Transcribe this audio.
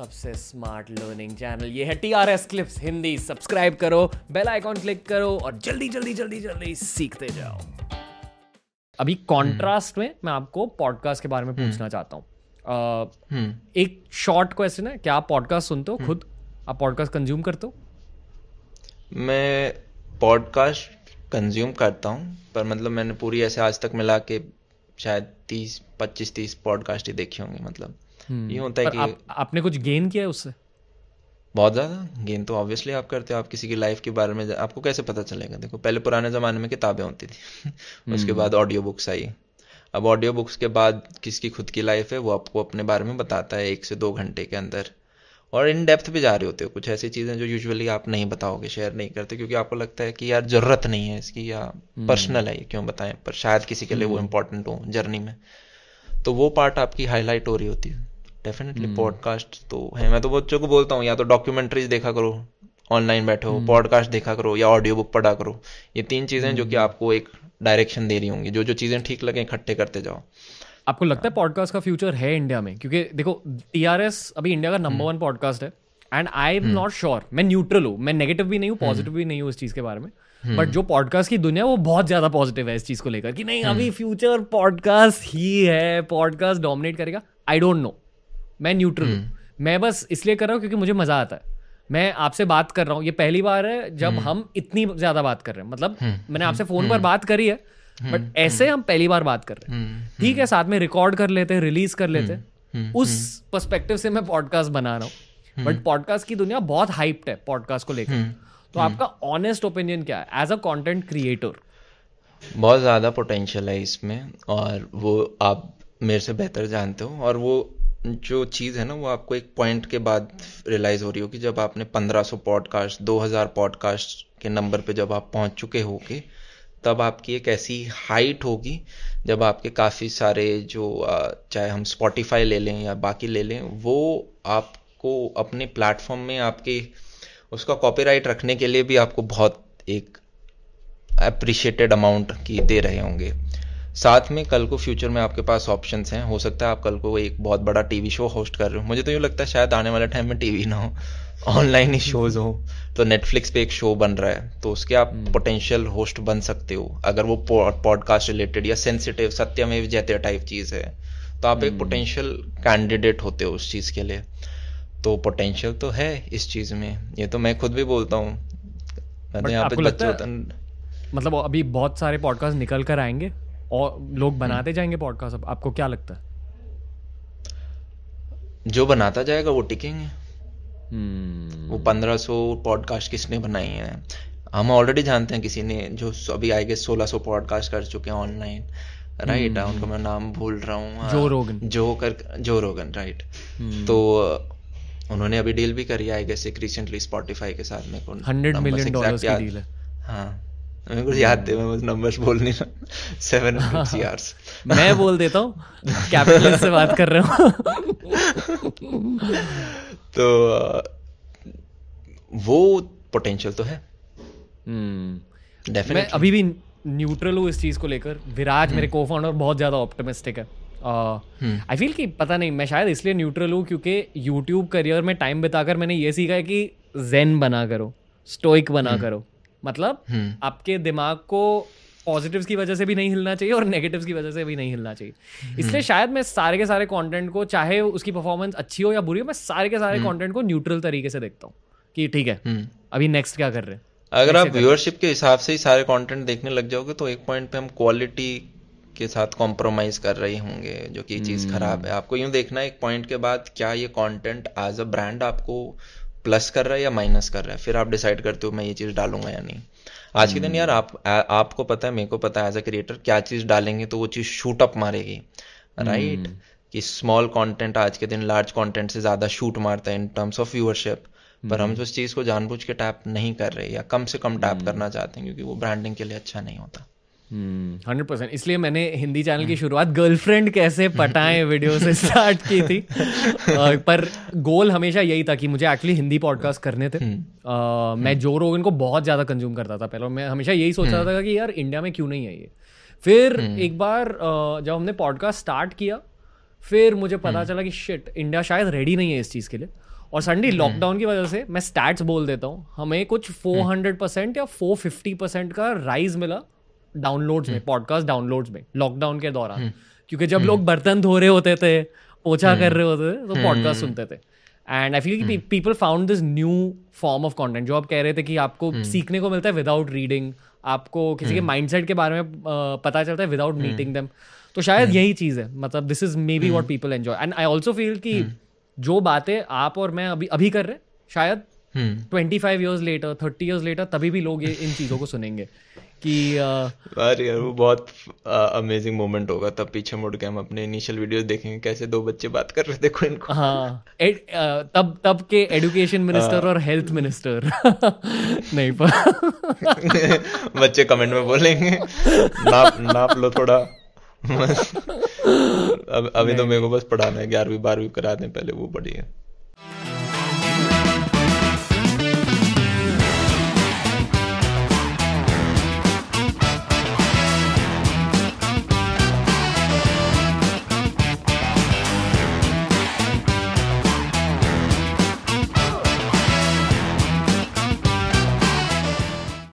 सबसे smart learning channel ये है T R S clips Hindi subscribe करो बेल आइकॉन क्लिक करो और जल्दी जल्दी जल्दी जल्दी सीखते जाओ अभी कॉन्ट्रास्ट हम्म। में मैं आपको पॉडकास्ट के बारे में हम्म। पूछना चाहता हूँ हम्म। एक शॉर्ट क्वेश्चन है क्या आप पॉडकास्ट सुनते हो खुद आप पॉडकास्ट कंज्यूम करते हो मैं पॉडकास्ट कंज्यूम करता हूँ पर मतलब मैंने पूरी ऐसे आज तक मिला के शायद तीस पच्चीस तीस पॉडकास्ट ही देखे होंगे मतलब Hmm. ये होता है कि आप, आपने कुछ गेन किया है उससे बहुत ज़्यादा गेन तो ऑब्वियसली आप करते हो आप किसी की लाइफ के बारे में आपको कैसे पता चलेगा देखो पहले पुराने ज़माने में किताबें होती थी उसके hmm. बाद ऑडियो बुक्स आई अब ऑडियो बुक्स के बाद किसकी खुद की लाइफ है वो आपको अपने बारे में बताता है एक से दो घंटे के अंदर और इन डेप्थ भी जा रहे होते हो कुछ ऐसी चीज़ें जो यूजुअली आप नहीं बताओगे शेयर नहीं करते क्योंकि आपको लगता है कि यार ज़रूरत नहीं है इसकी या पर्सनल hmm. है ये क्यों बताएं पर शायद किसी के लिए वो इंपॉर्टेंट हो जर्नी में तो वो पार्ट आपकी हाईलाइट हो रही होती है डेफिनेटली पॉडकास्ट hmm. तो है मैं तो बच्चों को बोलता हूँ या तो डॉक्यूमेंट्रीज देखा करो ऑनलाइन बैठो पॉडकास्ट देखा करो या ऑडियो बुक पढ़ा करो ये तीन चीजें जो कि hmm. आपको एक डायरेक्शन दे रही होंगी जो जो चीजें ठीक लगे इकट्ठे करते जाओ आपको लगता है पॉडकास्ट हाँ। का फ्यूचर है इंडिया में क्योंकि देखो टी अभी इंडिया का नंबर वन पॉडकास्ट है and I am not sure मैं न्यूट्रल हूँ मैं नेगेटिव भी नहीं हूँ पॉजिटिव hmm. भी नहीं हूँ इस चीज़ के बारे में बट जो पॉडकास्ट की दुनिया वो बहुत ज़्यादा पॉजिटिव है इस चीज़ को लेकर कि नहीं अभी फ्यूचर पॉडकास्ट ही है पॉडकास्ट डोमिनेट करेगा आई डोंट नो मैं न्यूट्रल हूँ हम्म। मैं बस इसलिए कर रहा हूँ क्योंकि मुझे मजा आता है मैं आपसे बात कर रहा हूँ ये पहली बार है जब हम्म। हम इतनी ज्यादा बात कर रहे हैं मतलब हम्म। मैंने आपसे फोन पर बात करी है बट ऐसे हम पहली बार बात कर रहे हैं ठीक है साथ में रिकॉर्ड कर लेते हैं रिलीज कर लेते हैं उस पर्सपेक्टिव से मैं पॉडकास्ट बना रहा हूँ बट पॉडकास्ट की दुनिया बहुत हाइप्ड है पॉडकास्ट को लेकर तो आपका ऑनेस्ट ओपिनियन क्या है एज अ कॉन्टेंट क्रिएटर बहुत ज़्यादा पोटेंशियल है इसमें और वो आप मेरे से बेहतर जानते हो और वो जो चीज़ है ना वो आपको एक पॉइंट के बाद रियलाइज़ हो रही होगी जब आपने 1500 पॉडकास्ट 2000 पॉडकास्ट के नंबर पे जब आप पहुंच चुके होगे तब आपकी एक ऐसी हाइट होगी जब आपके काफ़ी सारे जो चाहे हम स्पॉटिफाई ले लें या बाकी ले लें वो आपको अपने प्लेटफॉर्म में आपके उसका कॉपीराइट रखने के लिए भी आपको बहुत एक अप्रिशिएटेड अमाउंट की दे रहे होंगे साथ में कल को फ्यूचर में आपके पास ऑप्शन हैं हो सकता है आप कल को एक बहुत बड़ा टीवी शो होस्ट कर रहे हो मुझे तो यूँ लगता है शायद आने वाले टाइम में टीवी ना हो ऑनलाइन ही शोज हो तो नेटफ्लिक्स पे एक शो बन रहा है तो उसके आप पोटेंशियल हम्म। होस्ट बन सकते हो अगर वो पॉडकास्ट रिलेटेड या सेंसिटिव सत्यमेव जयते टाइप चीज़ है तो आप एक पोटेंशियल हम्म। कैंडिडेट होते हो उस चीज़ के लिए तो पोटेंशियल तो है इस चीज़ में ये तो मैं खुद भी बोलता हूँ मतलब अभी बहुत सारे पॉडकास्ट निकल कर आएंगे और लोग बनाते हम्म। जाएंगे पॉडकास्ट अब आपको क्या लगता है जो बनाता जाएगा वो टिकेंगे हम्म। वो पंद्रह सौ पॉडकास्ट किसने बनाई है हम ऑलरेडी जानते हैं किसी ने जो अभी आएगा सोलह सौ पॉडकास्ट कर चुके हैं ऑनलाइन राइट hmm. उनका मैं नाम भूल रहा हूँ जो रोगन जो कर जो रोगन राइट तो उन्होंने अभी डील भी करी आई गेस एक रिसेंटली स्पॉटिफाई के साथ में हंड्रेड मिलियन डॉलर्स की डील है हाँ मेरे को याद थे मैं नंबर्स बोल नहीं रहा सेवन सीआरस मैं बोल देता हूँ से बात कर रहे तो वो पोटेंशियल तो है हम्म। मैं अभी भी न्यूट्रल हूँ इस चीज़ को लेकर विराज मेरे को हम्म। फाउंडर बहुत ज़्यादा ऑप्टिमिस्टिक है आई फील हम्म। कि पता नहीं मैं शायद इसलिए न्यूट्रल हूँ क्योंकि यूट्यूब करियर में टाइम बिताकर मैंने ये सीखा है कि जेन बना करो स्टोइक बना करो मतलब हम्म। आपके दिमाग को पॉजिटिव्स की वजह से भी नहीं हिलना चाहिए और नेगेटिव्स की वजह से भी नहीं हिलना चाहिए हम्म। इसलिए शायद मैं सारे के सारे कंटेंट को चाहे उसकी परफॉर्मेंस अच्छी हो या बुरी हो मैं सारे के सारे कंटेंट हम्म। को न्यूट्रल तरीके से देखता हूँ कि ठीक है अभी नेक्स्ट क्या कर रहे हैं अगर आप व्यूअरशिप के हिसाब से ही सारे कंटेंट देखने लग जाओगे तो एक पॉइंट पे हम क्वालिटी के साथ कॉम्प्रोमाइज कर रहे होंगे जो कि चीज खराब है आपको यूं देखना है एक पॉइंट के बाद क्या ये कंटेंट एज अ ब्रांड आपको प्लस कर रहा है या माइनस कर रहा है फिर आप डिसाइड करते हो मैं ये चीज़ डालूंगा या नहीं आज के दिन हम्म। यार आप आ, आपको पता है मेरे को पता है एज अ क्रिएटर क्या चीज़ डालेंगे तो वो चीज़ शूट अप मारेगी राइट हम्म। कि स्मॉल कंटेंट आज के दिन लार्ज कंटेंट से ज़्यादा शूट मारता है इन टर्म्स ऑफ व्यूअरशिप पर हम हम्म। तो उस चीज़ को जानबूझ के टैप नहीं कर रहे या कम से कम टैप करना चाहते हैं क्योंकि वो ब्रांडिंग के लिए अच्छा नहीं होता हंड्रेड हम्म। परसेंट इसलिए मैंने हिंदी चैनल की शुरुआत गर्लफ्रेंड कैसे पटाएं वीडियो से स्टार्ट की थी पर गोल हमेशा यही था कि मुझे एक्चुअली हिंदी पॉडकास्ट करने थे हम्म। मैं हम्म। जो रोग इनको बहुत ज़्यादा कंज्यूम करता था पहले मैं हमेशा यही सोच रहा था कि यार इंडिया में क्यों नहीं है ये फिर एक बार जब हमने पॉडकास्ट स्टार्ट किया फिर मुझे पता चला कि शिट इंडिया शायद रेडी नहीं है इस चीज़ के लिए और संडी लॉकडाउन की वजह से मैं स्टैट्स बोल देता हूँ हमें कुछ हंड्रेड परसेंट या फिफ्टी परसेंट का राइज मिला डाउनलोड्स में पॉडकास्ट हम्म। डाउनलोड्स में लॉकडाउन के दौरान हम्म। क्योंकि जब हम्म। लोग बर्तन धो रहे होते थे पोछा कर रहे होते थे तो पॉडकास्ट सुनते थे and I feel people found this new form of content जो आप कह रहे थे कि आपको सीखने को मिलता है विदाउट रीडिंग आपको किसी के माइंडसेट के बारे में पता चलता है विदाउट मीटिंग दम तो शायद यही चीज़ है मतलब this is maybe what people enjoy and I also feel कि जो बातें आप और मैं अभी अभी कर रहे हैं शायद twenty five years later thirty years later तभी भी लोग इन चीज़ों को सुनेंगे कि अरे यार वो बहुत अमेजिंग मोमेंट होगा तब पीछे मुड़ के हम अपने इनिशियल वीडियोस देखेंगे कैसे दो बच्चे बात कर रहे थे देखो इनको हाँ एड, आ, तब तब के एडुकेशन मिनिस्टर और हेल्थ हाँ। मिनिस्टर नहीं पर बच्चे कमेंट में बोलेंगे नाप नाप लो थोड़ा अब अभी तो मेरे को बस पढ़ाना है ग्यारहवीं बारहवीं करा दें पहले वो बढ़िया